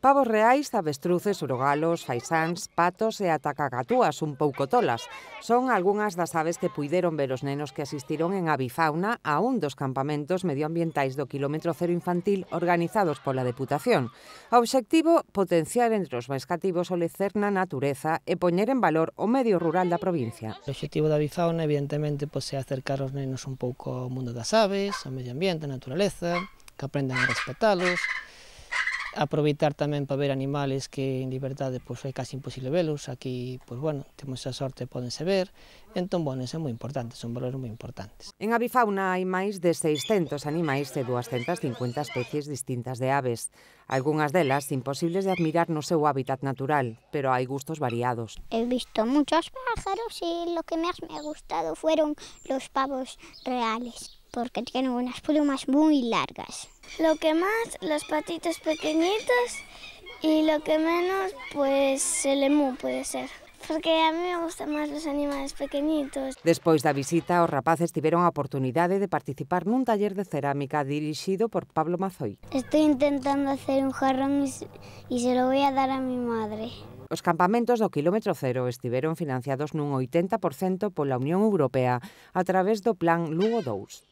Pavos reais, avestruces, urogalos, faisáns, patos e ata un pouco tolas. Son algunhas das aves que puideron ver os nenos que asistiron en Avifauna a un dos campamentos medioambientais do quilómetro cero infantil organizados pola Deputación. O obxectivo, potenciar entre os máis cativos o lecer na natureza e poñer en valor o medio rural da provincia. O obxectivo da Avifauna, evidentemente, pois, é acercar os nenos un pouco ao mundo das aves, ao medio ambiente, a naturaleza, que aprendan a respetalos, aproveitar tamén para ver animales que en liberdade pois, é casi imposible velos, aquí pois, bueno, temos a sorte podense ver, entón, bueno, é moi importante, son valores moi importantes. En avifauna hai máis de 600 animais e 250 especies distintas de aves, algunhas delas imposibles de admirar no seu hábitat natural, pero hai gustos variados. He visto moitos pájaros e lo que máis me ha gustado fueron los pavos reales porque tienen unas plumas muy largas. Lo que más, las patitas pequeñitas y lo que menos, pues el emú puede ser. Porque a mí me gustan más los animales pequeñitos. Despois da visita, os rapaces tiveron a oportunidade de participar nun taller de cerámica dirixido por Pablo Mazoi. Estoy intentando hacer un jarrón e se lo voy a dar a mi madre. Os campamentos do quilómetro cero estiveron financiados nun 80% pola Unión Europea a través do Plan Lugo 2.